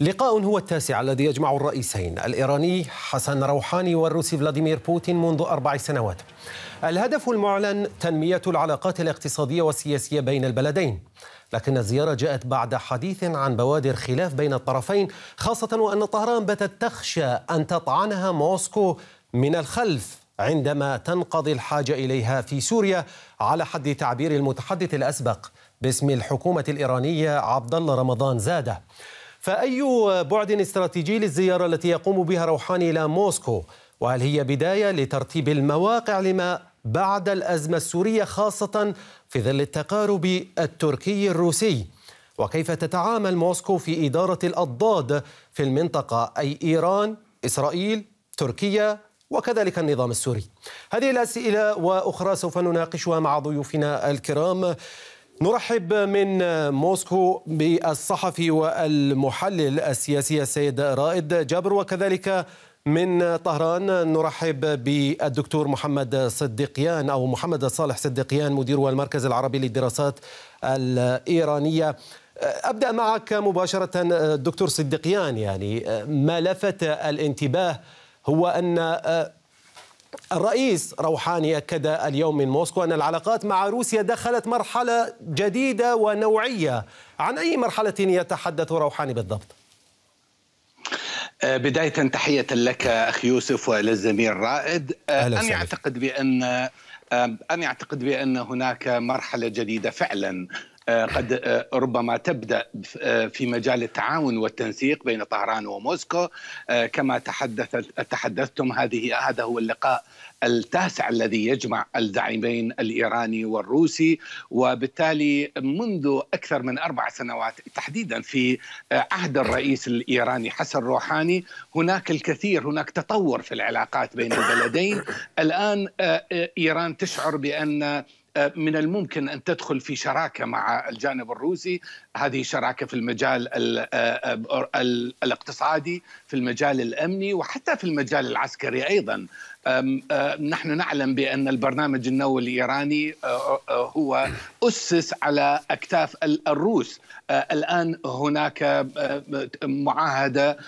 لقاء هو التاسع الذي يجمع الرئيسين الإيراني حسن روحاني والروسي فلاديمير بوتين منذ أربع سنوات الهدف المعلن تنمية العلاقات الاقتصادية والسياسية بين البلدين لكن الزيارة جاءت بعد حديث عن بوادر خلاف بين الطرفين خاصة وأن طهران باتت تخشى أن تطعنها موسكو من الخلف عندما تنقضي الحاجة إليها في سوريا على حد تعبير المتحدث الأسبق باسم الحكومة الإيرانية عبد الله رمضان زاده فأي بعد استراتيجي للزيارة التي يقوم بها روحاني إلى موسكو وهل هي بداية لترتيب المواقع لما بعد الأزمة السورية خاصة في ظل التقارب التركي الروسي وكيف تتعامل موسكو في إدارة الأضداد في المنطقة أي إيران إسرائيل تركيا وكذلك النظام السوري هذه الأسئلة وأخرى سوف نناقشها مع ضيوفنا الكرام نرحب من موسكو بالصحفي والمحلل السياسي السيد رائد جابر وكذلك من طهران نرحب بالدكتور محمد صديقيان او محمد صالح صديقيان مدير المركز العربي للدراسات الايرانيه ابدا معك مباشره دكتور صديقيان يعني ما لفت الانتباه هو ان الرئيس روحاني أكد اليوم من موسكو أن العلاقات مع روسيا دخلت مرحلة جديدة ونوعية عن أي مرحلة يتحدث روحاني بالضبط؟ آه، بداية تحية لك أخي يوسف وللزميل رائد أنا آه، أعتقد بأن أنا آه، أعتقد بأن هناك مرحلة جديدة فعلا آه، قد آه، ربما تبدا آه، في مجال التعاون والتنسيق بين طهران وموسكو كما تحدثت تحدثتم هذه هذا هو اللقاء التاسع الذي يجمع الزعيمين الايراني والروسي وبالتالي منذ اكثر من اربع سنوات تحديدا في عهد الرئيس الايراني حسن روحاني هناك الكثير هناك تطور في العلاقات بين البلدين الان ايران تشعر بان آه، من الممكن ان تدخل في شراكه مع الجانب الروسي هذه شراكه في المجال آه، آه، الاقتصادي في المجال الامني وحتى في المجال العسكري ايضا أه، نحن نعلم بأن البرنامج النووي الإيراني أه، أه، هو أسس على أكتاف الروس الآن هناك معاهدة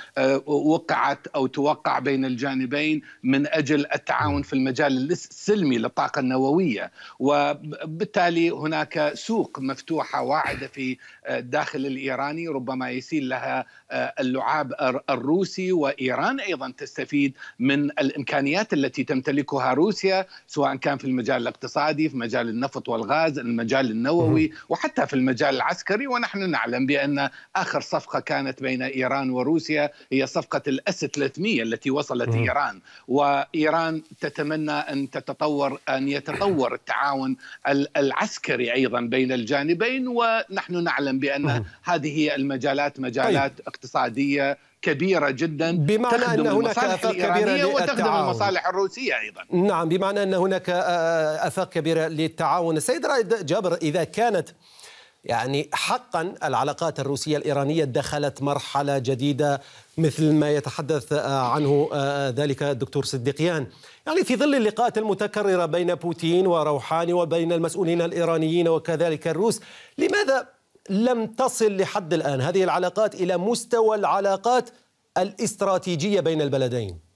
وقعت أو توقع بين الجانبين من أجل التعاون في المجال السلمي للطاقة النووية وبالتالي هناك سوق مفتوحة واعدة في الداخل الإيراني ربما يسيل لها اللعاب الروسي وإيران أيضا تستفيد من الإمكانيات التي التي تمتلكها روسيا سواء كان في المجال الاقتصادي في مجال النفط والغاز المجال النووي وحتى في المجال العسكري ونحن نعلم بأن آخر صفقة كانت بين إيران وروسيا هي صفقة الأس 300 التي وصلت إيران وإيران تتمنى أن تتطور أن يتطور التعاون العسكري أيضا بين الجانبين ونحن نعلم بأن هذه المجالات مجالات طيب. اقتصادية كبيرة جدا بمعنى تخدم أن هناك آفاق كبيرة وتخدم المصالح الروسية أيضا نعم بمعنى أن هناك آفاق آه، آه، كبيرة للتعاون السيد رائد جابر إذا كانت يعني حقا العلاقات الروسية الإيرانية دخلت مرحلة جديدة مثل ما يتحدث آه، عنه ذلك الدكتور صديقيان يعني في ظل اللقاءات المتكررة بين بوتين وروحاني وبين المسؤولين الإيرانيين وكذلك الروس لماذا لم تصل لحد الآن هذه العلاقات إلى مستوى العلاقات الاستراتيجية بين البلدين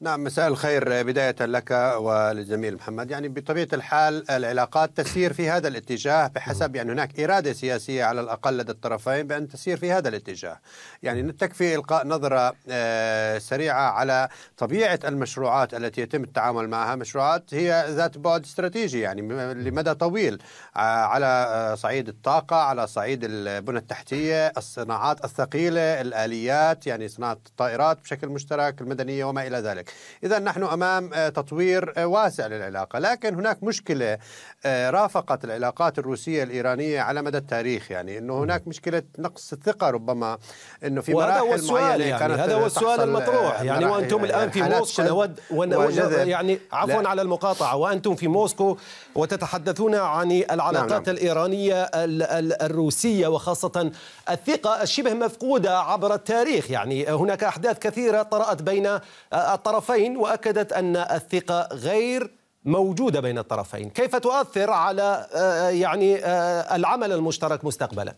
نعم مساء الخير بداية لك وللزميل محمد يعني بطبيعة الحال العلاقات تسير في هذا الاتجاه بحسب يعني هناك إرادة سياسية على الأقل لدى الطرفين بأن تسير في هذا الاتجاه يعني تكفي إلقاء نظرة آه، سريعة على طبيعة المشروعات التي يتم التعامل معها مشروعات هي ذات بعد استراتيجي يعني لمدى طويل آه، على آه، صعيد الطاقة على صعيد البنى التحتية الصناعات الثقيلة الآليات يعني صناعة الطائرات بشكل مشترك المدنية وما إلى ذلك ذلك إذا نحن أمام آه، تطوير آه، واسع للعلاقة لكن هناك مشكلة آه، رافقت العلاقات الروسية الإيرانية على مدى التاريخ يعني أنه هناك مشكلة نقص الثقة ربما أنه في وهذا هو السؤال يعني كانت هذا هو السؤال المطروح يعني وأنتم الآن في موسكو يعني عفوا على المقاطعة وأنتم في موسكو وتتحدثون عن العلاقات نعم. نعم. الإيرانية الروسية وخاصة الثقة الشبه مفقودة عبر التاريخ يعني هناك أحداث كثيرة طرأت بين الطرف الطرفين وأكدت أن الثقة غير موجودة بين الطرفين كيف تؤثر على آه، يعني آه، العمل المشترك مستقبلاً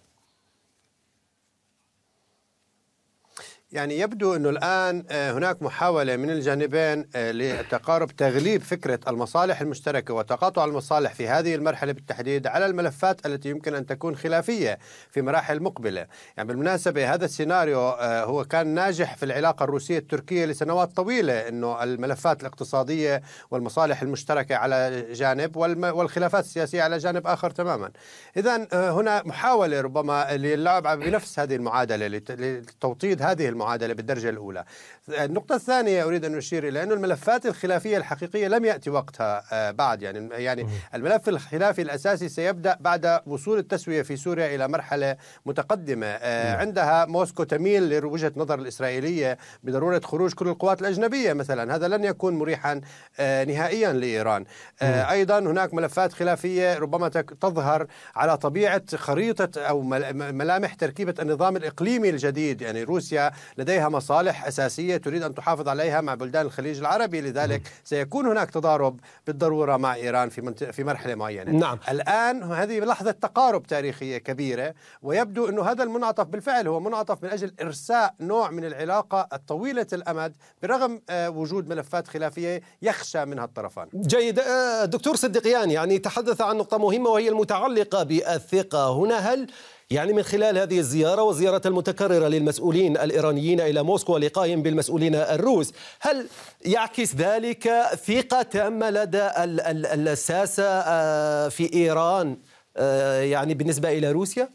يعني يبدو أنه الآن آه، هناك محاولة من الجانبين آه، لتقارب تغليب فكرة المصالح المشتركة وتقاطع المصالح في هذه المرحلة بالتحديد على الملفات التي يمكن أن تكون خلافية في مراحل مقبلة يعني بالمناسبة هذا السيناريو آه، هو كان ناجح في العلاقة الروسية التركية لسنوات طويلة أنه الملفات الاقتصادية والمصالح المشتركة على جانب والخلافات السياسية على جانب آخر تماما إذا هنا محاولة ربما للعب بنفس هذه المعادلة لتوطيد هذه المعادلة بالدرجة الأولى النقطة الثانية أريد أن أشير إلى أن الملفات الخلافية الحقيقية لم يأتي وقتها آه، بعد يعني يعني الملف الخلافي الأساسي سيبدأ بعد وصول التسوية في سوريا إلى مرحلة متقدمة آه، عندها موسكو تميل لوجهة نظر الإسرائيلية بضرورة خروج كل القوات الأجنبية مثلا هذا لن يكون مريحا آه، نهائيا لإيران أيضا هناك ملفات خلافية ربما تظهر على طبيعة خريطة أو ملامح تركيبة النظام الإقليمي الجديد يعني روسيا لديها مصالح أساسية تريد أن تحافظ عليها مع بلدان الخليج العربي لذلك سيكون هناك تضارب بالضرورة مع إيران في, في مرحلة معينة نعم. الآن هذه لحظة تقارب تاريخية كبيرة ويبدو أن هذا المنعطف بالفعل هو منعطف من أجل إرساء نوع من العلاقة الطويلة الأمد برغم آه، وجود ملفات خلافية يخشى منها الطرفان جيد آه، دكتور صديقيان يعني تحدث عن نقطة مهمة وهي المتعلقة بالثقة هنا هل يعني من خلال هذه الزيارة والزيارة المتكررة للمسؤولين الإيرانيين إلى موسكو ولقائهم بالمسؤولين الروس هل يعكس ذلك ثقة تامة لدى الساسة آه، في إيران آه، يعني بالنسبة إلى روسيا؟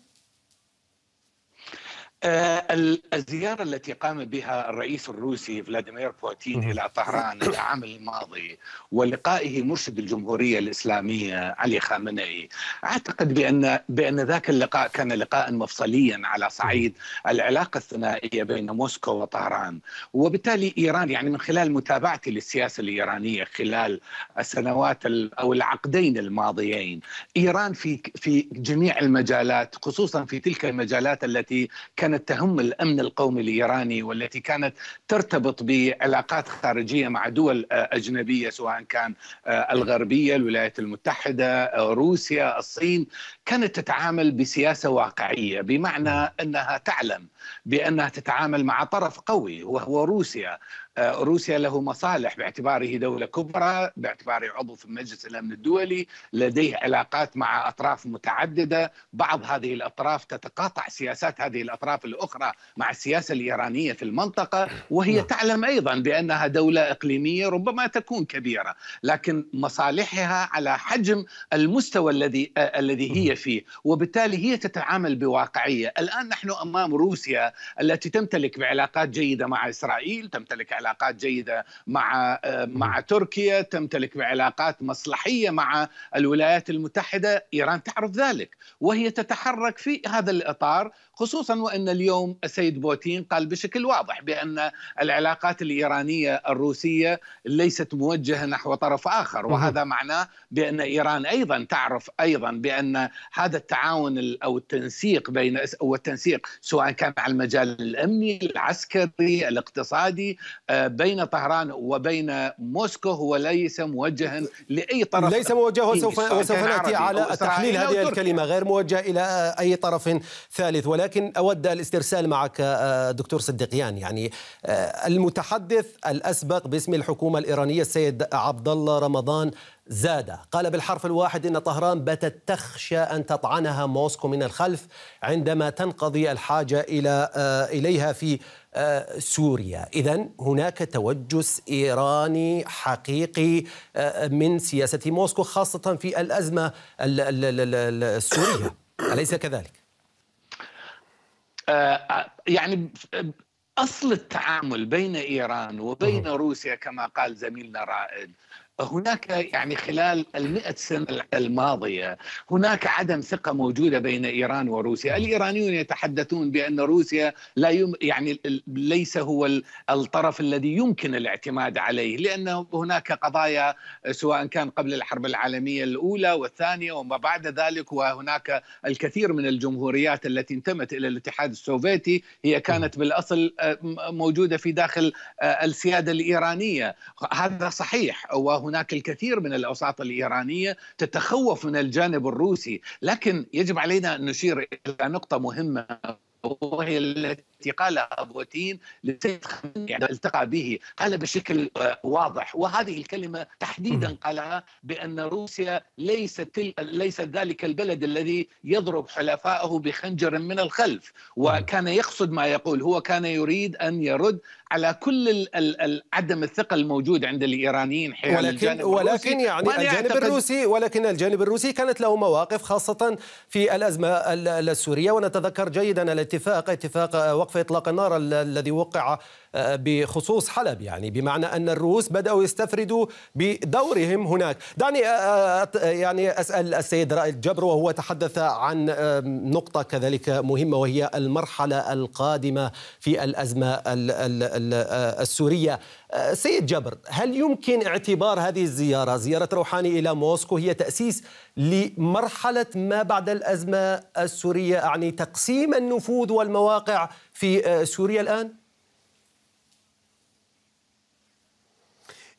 آه، الزيارة التي قام بها الرئيس الروسي فلاديمير بوتين إلى طهران العام الماضي ولقائه مرشد الجمهورية الإسلامية علي خامنئي أعتقد بأن بأن ذاك اللقاء كان لقاء مفصليا على صعيد العلاقة الثنائية بين موسكو وطهران وبالتالي إيران يعني من خلال متابعتي للسياسة الإيرانية خلال السنوات أو العقدين الماضيين إيران في في جميع المجالات خصوصا في تلك المجالات التي كان كانت تهم الامن القومي الايراني والتي كانت ترتبط بعلاقات خارجيه مع دول اجنبيه سواء كان آه، الغربيه، الولايات المتحده، آه، روسيا، الصين، كانت تتعامل بسياسه واقعيه بمعنى انها تعلم بانها تتعامل مع طرف قوي وهو روسيا آه، روسيا له مصالح باعتباره دوله كبرى باعتباره عضو في مجلس الامن الدولي لديه علاقات مع اطراف متعدده بعض هذه الاطراف تتقاطع سياسات هذه الاطراف الاخرى مع السياسه الايرانيه في المنطقه وهي نعم. تعلم ايضا بانها دوله اقليميه ربما تكون كبيره لكن مصالحها على حجم المستوى الذي آه، الذي هي نعم. فيه وبالتالي هي تتعامل بواقعيه الان نحن امام روسيا التي تمتلك بعلاقات جيده مع اسرائيل تمتلك علاقات جيده مع آه، مع تركيا تمتلك علاقات مصلحيه مع الولايات المتحده ايران تعرف ذلك وهي تتحرك في هذا الاطار خصوصا وان اليوم السيد بوتين قال بشكل واضح بان العلاقات الايرانيه الروسيه ليست موجهه نحو طرف اخر وهذا معناه بان ايران ايضا تعرف ايضا بان هذا التعاون او التنسيق بين او التنسيق سواء كان على المجال الامني العسكري الاقتصادي آه، بين طهران وبين موسكو هو ليس موجها لاي طرف ليس موجه وسوف وسوف ناتي على تحليل هذه الكلمه غير موجه الى اي طرف ثالث ولا ولكن أود الاسترسال معك آه، دكتور صديقيان يعني آه، المتحدث الأسبق باسم الحكومة الإيرانية السيد عبد الله رمضان زاد قال بالحرف الواحد إن طهران باتت تخشى أن تطعنها موسكو من الخلف عندما تنقضي الحاجة إلى آه، إليها في سوريا إذا هناك توجس إيراني حقيقي من سياسة موسكو خاصة في الأزمة السورية أليس كذلك؟ آه، يعني اصل التعامل بين ايران وبين روسيا كما قال زميلنا رائد هناك يعني خلال المئة سنة الماضية هناك عدم ثقة موجودة بين إيران وروسيا الإيرانيون يتحدثون بأن روسيا لا يم يعني ليس هو الطرف الذي يمكن الاعتماد عليه لأن هناك قضايا سواء كان قبل الحرب العالمية الأولى والثانية وما بعد ذلك وهناك الكثير من الجمهوريات التي انتمت إلى الاتحاد السوفيتي هي كانت بالأصل آه، موجودة في داخل آه، السيادة الإيرانية هذا صحيح وهناك هناك الكثير من الاوساط الايرانيه تتخوف من الجانب الروسي لكن يجب علينا ان نشير الى نقطه مهمه وهي التي التي قالها بوتين للسيد يعني التقى به قال بشكل واضح وهذه الكلمة تحديدا قالها بأن روسيا ليست تل... ليست ذلك البلد الذي يضرب حلفائه بخنجر من الخلف وكان يقصد ما يقول هو كان يريد أن يرد على كل عدم الثقة الموجود عند الإيرانيين حيال ولكن الجانب ولكن يعني الجانب الروسي ولكن الجانب الروسي كانت له مواقف خاصة في الأزمة السورية ونتذكر جيدا الاتفاق اتفاق وقف في إطلاق النار الذي وقع بخصوص حلب يعني بمعنى أن الروس بدأوا يستفردوا بدورهم هناك دعني آه، آه، يعني أسأل السيد رائد جبر وهو تحدث عن نقطة كذلك مهمة وهي المرحلة القادمة في الأزمة آه، السورية سيد جبر هل يمكن اعتبار هذه الزيارة زيارة روحاني إلى موسكو هي تأسيس لمرحلة ما بعد الأزمة السورية أعني تقسيم النفوذ والمواقع في سوريا الآن؟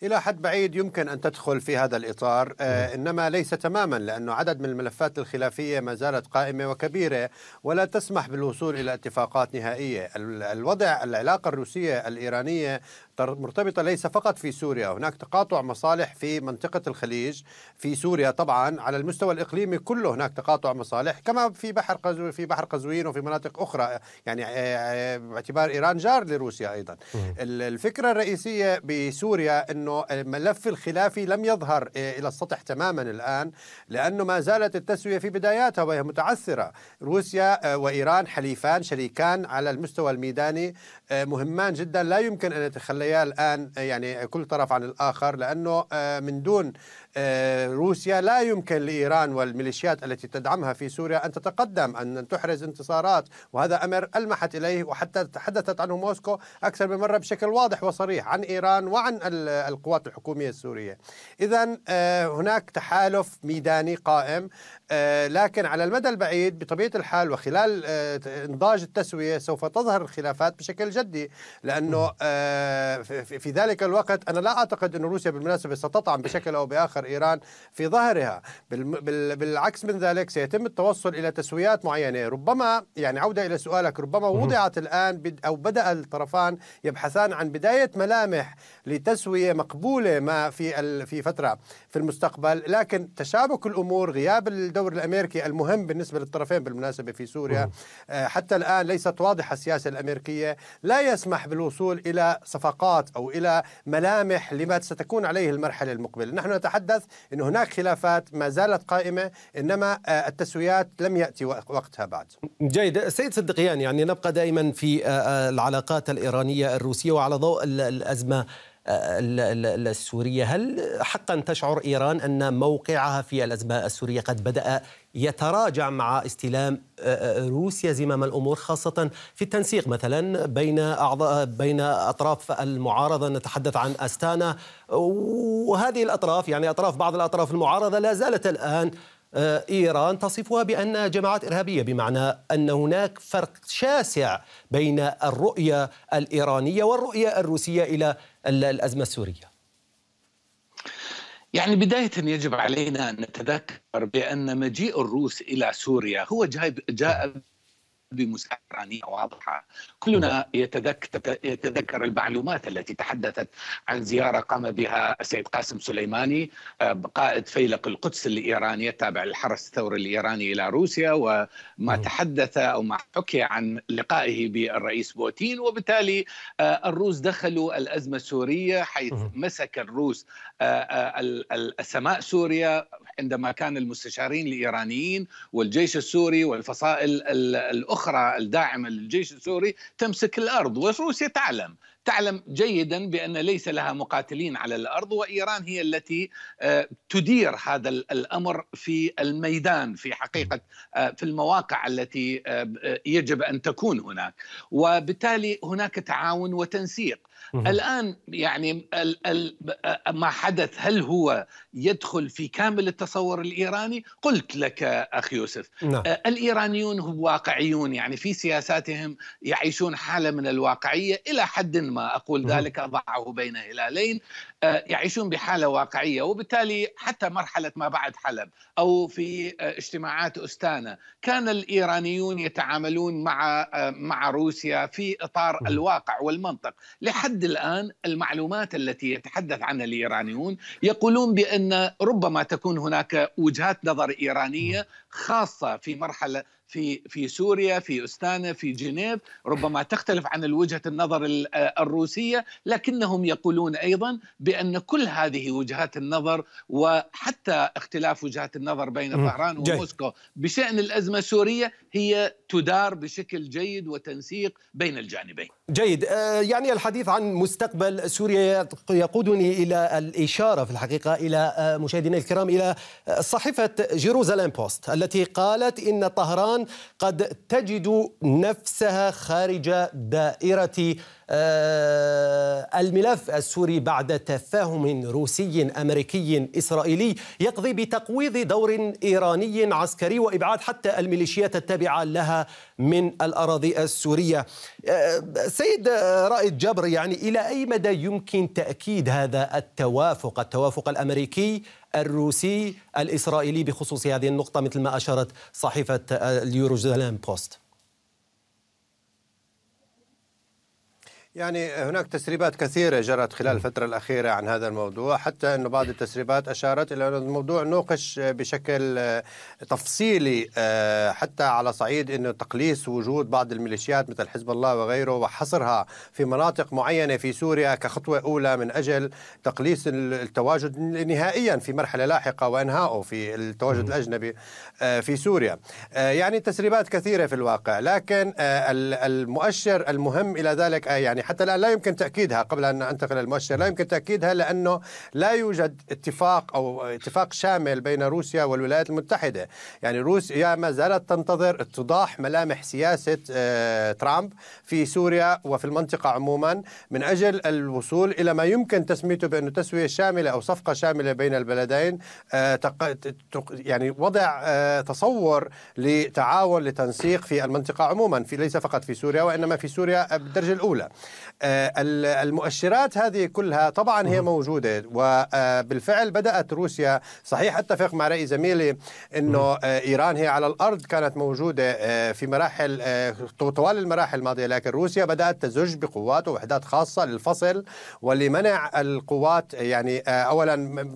إلى حد بعيد يمكن أن تدخل في هذا الإطار آه، نعم. إنما ليس تماما لأنه عدد من الملفات الخلافية ما زالت قائمة وكبيرة ولا تسمح بالوصول إلى اتفاقات نهائية الوضع العلاقة الروسية الإيرانية مرتبطة ليس فقط في سوريا هناك تقاطع مصالح في منطقة الخليج في سوريا طبعا على المستوى الإقليمي كله هناك تقاطع مصالح كما في بحر قزوين في بحر قزوين وفي مناطق أخرى يعني آه، آه، باعتبار إيران جار لروسيا أيضا الفكرة الرئيسية بسوريا أنه الملف الخلافي لم يظهر آه، إلى السطح تماما الآن لأنه ما زالت التسوية في بداياتها وهي متعثرة روسيا وإيران حليفان شريكان على المستوى الميداني مهمان جدا لا يمكن أن يتخلى العملية الآن يعني كل طرف عن الآخر لأنه آه، من دون آه، روسيا لا يمكن لإيران والميليشيات التي تدعمها في سوريا أن تتقدم أن تحرز انتصارات وهذا أمر ألمحت إليه وحتى تحدثت عنه موسكو أكثر من مرة بشكل واضح وصريح عن إيران وعن القوات الحكومية السورية إذا آه، هناك تحالف ميداني قائم آه، لكن على المدى البعيد بطبيعة الحال وخلال آه، إنضاج التسوية سوف تظهر الخلافات بشكل جدي لأنه آه، في ذلك الوقت أنا لا أعتقد أن روسيا بالمناسبة ستطعن بشكل أو بآخر إيران في ظهرها بالعكس من ذلك سيتم التوصل إلى تسويات معينة ربما يعني عودة إلى سؤالك ربما وضعت الآن أو بدأ الطرفان يبحثان عن بداية ملامح لتسوية مقبولة ما في في فترة في المستقبل لكن تشابك الأمور غياب الدولة الدور الامريكي المهم بالنسبه للطرفين بالمناسبه في سوريا آه، حتى الان ليست واضحه السياسه الامريكيه لا يسمح بالوصول الى صفقات او الى ملامح لما ستكون عليه المرحله المقبله، نحن نتحدث ان هناك خلافات ما زالت قائمه انما آه، التسويات لم ياتي وقتها بعد. جيد، سيد صدقيان يعني نبقى دائما في آه، العلاقات الايرانيه الروسيه وعلى ضوء الازمه السورية هل حقا تشعر إيران أن موقعها في الأزمة السورية قد بدأ يتراجع مع استلام آه، آه، روسيا زمام الأمور خاصة في التنسيق مثلا بين أعضاء بين أطراف المعارضة نتحدث عن أستانا وهذه الأطراف يعني أطراف بعض الأطراف المعارضة لا زالت الآن آه، إيران تصفها بأنها جماعات إرهابية بمعنى أن هناك فرق شاسع بين الرؤية الإيرانية والرؤية الروسية إلى الأزمة السورية يعني بداية يجب علينا أن نتذكر بأن مجيء الروس إلى سوريا هو جاء بمساحه إيرانية واضحه كلنا يتذكر, المعلومات التي تحدثت عن زياره قام بها السيد قاسم سليماني آه، قائد فيلق القدس الايراني التابع للحرس الثوري الايراني الى روسيا وما تحدث او ما حكي عن لقائه بالرئيس بوتين وبالتالي آه، الروس دخلوا الازمه السوريه حيث مسك الروس آه، السماء سوريا عندما كان المستشارين الايرانيين والجيش السوري والفصائل الاخرى الاخرى الداعمه للجيش السوري تمسك الارض وروسيا تعلم تعلم جيدا بان ليس لها مقاتلين على الارض وايران هي التي آه، تدير هذا الامر في الميدان في حقيقه آه، في المواقع التي آه، يجب ان تكون هناك وبالتالي هناك تعاون وتنسيق الان يعني ال ال ما حدث هل هو يدخل في كامل التصور الايراني؟ قلت لك اخ يوسف نعم. الايرانيون هم واقعيون يعني في سياساتهم يعيشون حاله من الواقعيه الى حد ما اقول ذلك اضعه بين هلالين يعيشون بحاله واقعيه وبالتالي حتى مرحله ما بعد حلب او في اجتماعات استانا كان الايرانيون يتعاملون مع مع روسيا في اطار الواقع والمنطق لحد لحد الآن المعلومات التي يتحدث عنها الإيرانيون يقولون بأن ربما تكون هناك وجهات نظر إيرانية خاصة في مرحلة في في سوريا في استانا في جنيف ربما تختلف عن وجهه النظر آه، الروسيه لكنهم يقولون ايضا بان كل هذه وجهات النظر وحتى اختلاف وجهات النظر بين طهران وموسكو بشان الازمه السوريه هي تدار بشكل جيد وتنسيق بين الجانبين جيد آه، يعني الحديث عن مستقبل سوريا يقودني إلى الإشارة في الحقيقة إلى آه، مشاهدينا الكرام إلى آه، صحيفة جيروزالين بوست التي قالت إن طهران قد تجد نفسها خارج دائرة آه، الملف السوري بعد تفاهم روسي أمريكي إسرائيلي يقضي بتقويض دور إيراني عسكري وإبعاد حتى الميليشيات التابعة لها من الأراضي السورية آه، سيد رائد جبر يعني إلى أي مدى يمكن تأكيد هذا التوافق التوافق الأمريكي الروسي الإسرائيلي بخصوص هذه النقطة مثل ما أشارت صحيفة آه، اليوروجلام بوست يعني هناك تسريبات كثيرة جرت خلال الفترة الأخيرة عن هذا الموضوع حتى أن بعض التسريبات أشارت إلى أن الموضوع نوقش بشكل تفصيلي آه، حتى على صعيد أنه تقليص وجود بعض الميليشيات مثل حزب الله وغيره وحصرها في مناطق معينة في سوريا كخطوة أولى من أجل تقليص التواجد نهائيا في مرحلة لاحقة وإنهائه في التواجد الأجنبي آه، في سوريا آه، يعني تسريبات كثيرة في الواقع لكن المؤشر المهم إلى ذلك يعني يعني حتى الآن لا يمكن تأكيدها قبل أن أنتقل المؤشر لا يمكن تأكيدها لأنه لا يوجد اتفاق أو اتفاق شامل بين روسيا والولايات المتحدة يعني روسيا ما زالت تنتظر اتضاح ملامح سياسة آه، ترامب في سوريا وفي المنطقة عموما من أجل الوصول إلى ما يمكن تسميته بأنه تسوية شاملة أو صفقة شاملة بين البلدين آه، يعني وضع آه، تصور لتعاون لتنسيق في المنطقة عموما في ليس فقط في سوريا وإنما في سوريا بالدرجة الأولى آه، المؤشرات هذه كلها طبعا هي موجودة وبالفعل آه، بدأت روسيا صحيح أتفق مع رأي زميلي أنه آه، إيران هي على الأرض كانت موجودة في مراحل طوال المراحل الماضية لكن روسيا بدأت تزج بقوات ووحدات خاصة للفصل ولمنع القوات يعني أولا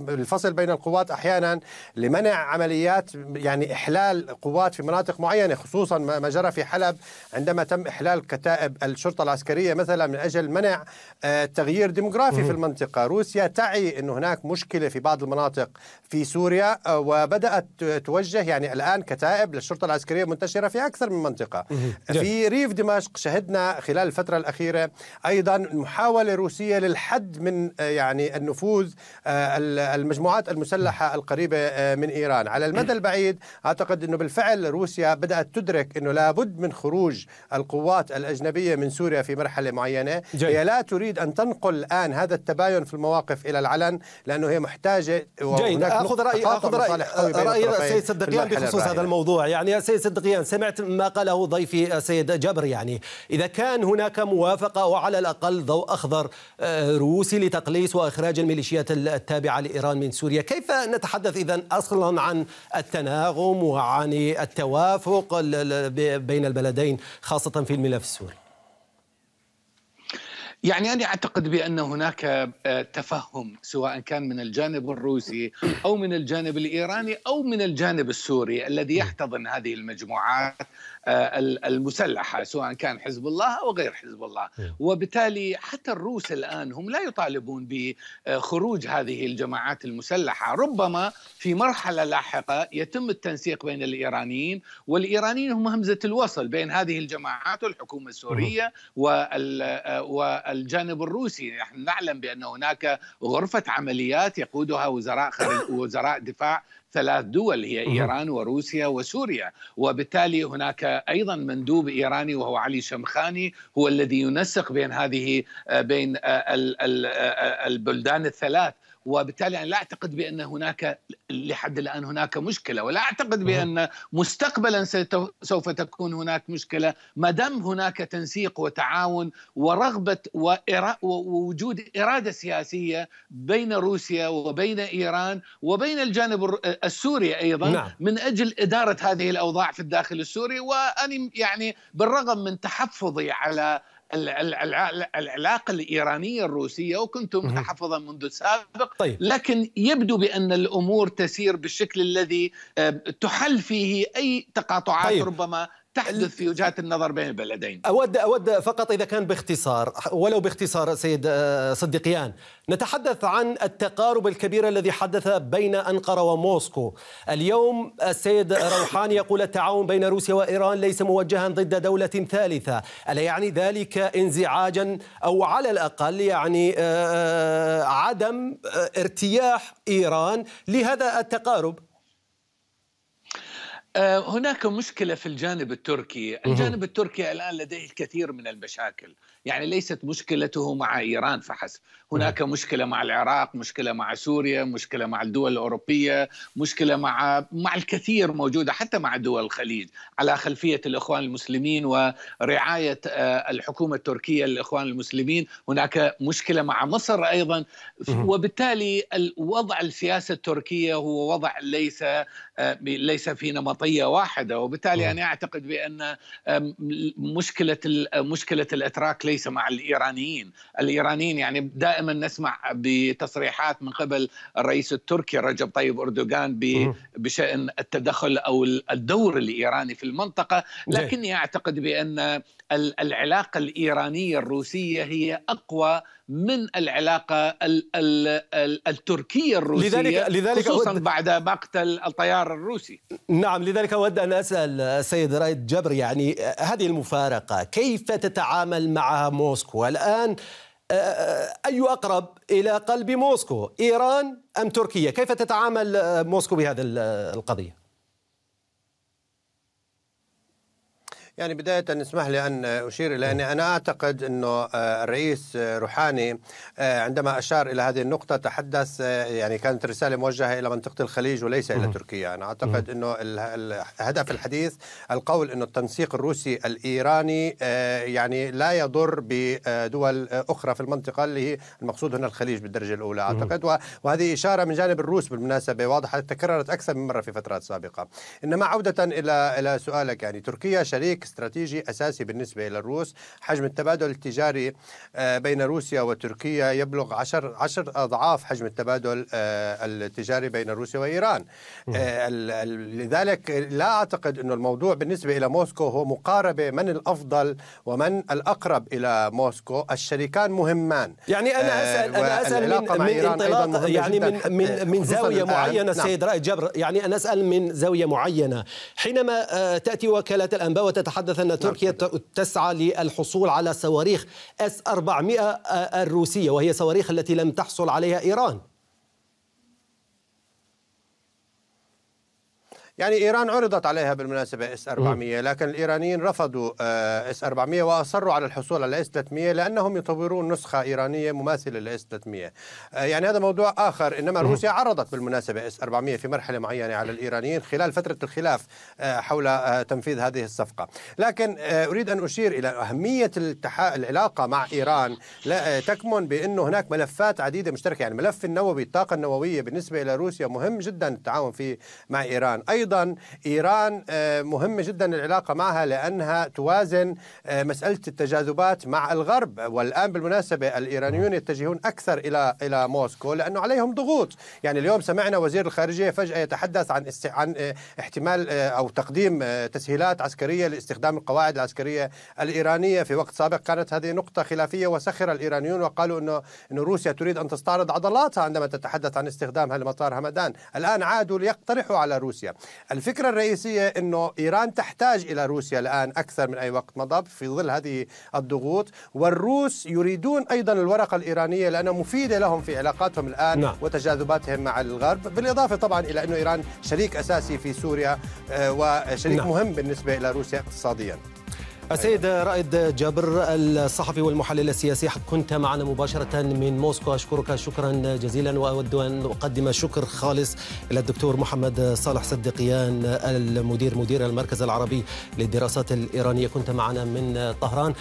الفصل بين القوات أحيانا لمنع عمليات يعني إحلال قوات في مناطق معينة خصوصا ما جرى في حلب عندما تم إحلال كتائب الشرطة العسكرية مثلا من أجل منع آه، تغيير ديموغرافي في المنطقة روسيا تعي أن هناك مشكلة في بعض المناطق في سوريا آه، وبدأت توجه يعني الآن كتائب للشرطة العسكرية منتشرة في أكثر من منطقة في ريف دمشق شهدنا خلال الفترة الأخيرة أيضا محاولة روسية للحد من آه، يعني النفوذ المجموعات المسلحة القريبة من إيران على المدى البعيد أعتقد أنه بالفعل روسيا بدأت تدرك أنه لابد من خروج القوات الأجنبية من سوريا في مرحلة معينة معينة جاي. هي لا تريد أن تنقل الآن هذا التباين في المواقف إلى العلن لأنه هي محتاجة جيد أخذ رأي أخذ رأي رأي السيد صدقيان بخصوص هذا الموضوع يعني السيد صدقيان سمعت ما قاله ضيفي السيد جبر يعني إذا كان هناك موافقة أو على الأقل ضوء أخضر آه، روسي لتقليص وإخراج الميليشيات التابعة لإيران من سوريا كيف نتحدث إذا أصلا عن التناغم وعن التوافق بين البلدين خاصة في الملف السوري يعني انا اعتقد بان هناك آه، تفهم سواء كان من الجانب الروسي او من الجانب الايراني او من الجانب السوري الذي يحتضن هذه المجموعات آه، المسلحه سواء كان حزب الله او غير حزب الله نعم. وبالتالي حتى الروس الان هم لا يطالبون بخروج هذه الجماعات المسلحه ربما في مرحله لاحقه يتم التنسيق بين الايرانيين والايرانيين هم همزه الوصل بين هذه الجماعات والحكومه السوريه آه، والجانب الروسي نحن نعلم بان هناك غرفه عمليات يقودها وزراء وزراء دفاع ثلاث دول هي إيران وروسيا وسوريا وبالتالي هناك أيضا مندوب إيراني وهو علي شمخاني هو الذي ينسق بين هذه آه، بين آه، آه، البلدان الثلاث وبالتالي انا لا اعتقد بان هناك لحد الان هناك مشكله ولا اعتقد بان مستقبلا سوف تكون هناك مشكله ما دام هناك تنسيق وتعاون ورغبه ووجود اراده سياسيه بين روسيا وبين ايران وبين الجانب السوري ايضا نعم. من اجل اداره هذه الاوضاع في الداخل السوري واني يعني بالرغم من تحفظي على العلاقه الايرانيه الروسيه وكنت متحفظا منذ السابق طيب. لكن يبدو بان الامور تسير بالشكل الذي آه، تحل فيه اي تقاطعات طيب. ربما تحدث في وجهات النظر بين البلدين أود أود فقط إذا كان باختصار ولو باختصار سيد آه، صديقيان نتحدث عن التقارب الكبير الذي حدث بين أنقرة وموسكو اليوم السيد روحاني يقول التعاون بين روسيا وإيران ليس موجها ضد دولة ثالثة ألا يعني ذلك انزعاجا أو على الأقل يعني آه، آه، عدم ارتياح إيران لهذا التقارب آه، هناك مشكله في الجانب التركي، الجانب التركي الان لديه الكثير من المشاكل، يعني ليست مشكلته مع ايران فحسب، هناك نعم. مشكله مع العراق، مشكله مع سوريا، مشكله مع الدول الاوروبيه، مشكله مع مع الكثير موجوده حتى مع دول الخليج، على خلفيه الاخوان المسلمين ورعايه آه، الحكومه التركيه للاخوان المسلمين، هناك مشكله مع مصر ايضا، وبالتالي الوضع السياسه التركيه هو وضع ليس آه، ليس في نمطيه واحده، وبالتالي انا اعتقد بان مشكله مشكله الاتراك ليس وليس مع الايرانيين، الايرانيين يعني دائما نسمع بتصريحات من قبل الرئيس التركي رجب طيب اردوغان بشان التدخل او الدور الايراني في المنطقه، لكني اعتقد بان العلاقه الايرانيه الروسيه هي اقوى من العلاقة الـ الـ الـ التركية الروسية لذلك, لذلك خصوصا أود... بعد مقتل الطيار الروسي نعم لذلك أود أن أسأل السيد رائد جبر يعني آه، هذه المفارقة كيف تتعامل معها موسكو الآن آه، آه، أي أقرب إلى قلب موسكو إيران أم تركيا كيف تتعامل موسكو بهذه القضية يعني بداية اسمح لي أن أشير إلى أني أنا أعتقد أنه آه، الرئيس روحاني آه، عندما أشار إلى هذه النقطة تحدث آه، يعني كانت رسالة موجهة إلى منطقة الخليج وليس إلى تركيا أنا أعتقد أنه هدف الحديث القول أنه التنسيق الروسي الإيراني يعني لا يضر بدول أخرى في المنطقة اللي هي المقصود هنا الخليج بالدرجة الأولى أعتقد وهذه إشارة من جانب الروس بالمناسبة واضحة تكررت أكثر من مرة في فترات سابقة إنما عودة إلى إلى سؤالك يعني تركيا شريك استراتيجي أساسي بالنسبة للروس حجم التبادل التجاري آه، بين روسيا وتركيا يبلغ عشر, عشر أضعاف حجم التبادل آه، التجاري بين روسيا وإيران آه، لذلك لا أعتقد أن الموضوع بالنسبة إلى موسكو هو مقاربة من الأفضل ومن الأقرب إلى موسكو الشريكان مهمان يعني أنا أسأل, أنا أسأل من, من انطلاق يعني من, من, من زاوية معينة نعم. سيد رائد جبر يعني أنا أسأل من زاوية معينة حينما تأتي وكالة الأنباء وتتحدث يتحدث أن نعم، تركيا تسعى للحصول على صواريخ S-400 الروسية وهي صواريخ التي لم تحصل عليها إيران يعني إيران عرضت عليها بالمناسبة اس 400 لكن الإيرانيين رفضوا آه، اس 400 وأصروا على الحصول على اس 300 لأنهم يطورون نسخة إيرانية مماثلة لاس 300 آه، يعني هذا موضوع آخر إنما روسيا عرضت بالمناسبة اس 400 في مرحلة معينة على الإيرانيين خلال فترة الخلاف آه، حول تنفيذ هذه الصفقة لكن أريد أن أشير إلى أهمية العلاقة مع إيران لا تكمن بأنه هناك ملفات عديدة مشتركة يعني ملف النووي الطاقة النووية بالنسبة إلى روسيا مهم جدا التعاون فيه مع إيران أيضا ايضا ايران آه، مهمه جدا العلاقه معها لانها توازن آه، مساله التجاذبات مع الغرب والان بالمناسبه الايرانيون يتجهون اكثر الى الى موسكو لانه عليهم ضغوط يعني اليوم سمعنا وزير الخارجيه فجاه يتحدث عن است... عن آه، احتمال او تقديم تسهيلات عسكريه لاستخدام القواعد العسكريه الايرانيه في وقت سابق كانت هذه نقطه خلافيه وسخر الايرانيون وقالوا انه انه روسيا تريد ان تستعرض عضلاتها عندما تتحدث عن استخدامها لمطار همدان الان عادوا ليقترحوا على روسيا الفكرة الرئيسية أنه إيران تحتاج إلى روسيا الآن أكثر من أي وقت مضى في ظل هذه الضغوط والروس يريدون أيضا الورقة الإيرانية لأنها مفيدة لهم في علاقاتهم الآن نعم. وتجاذباتهم مع الغرب بالإضافة طبعا إلى أنه إيران شريك أساسي في سوريا آه، وشريك نعم. مهم بالنسبة إلى روسيا اقتصاديا السيد رائد جابر الصحفي والمحلل السياسي كنت معنا مباشرة من موسكو أشكرك شكرا جزيلا وأود أن أقدم شكر خالص إلى الدكتور محمد صالح صدقيان المدير مدير المركز العربي للدراسات الإيرانية كنت معنا من طهران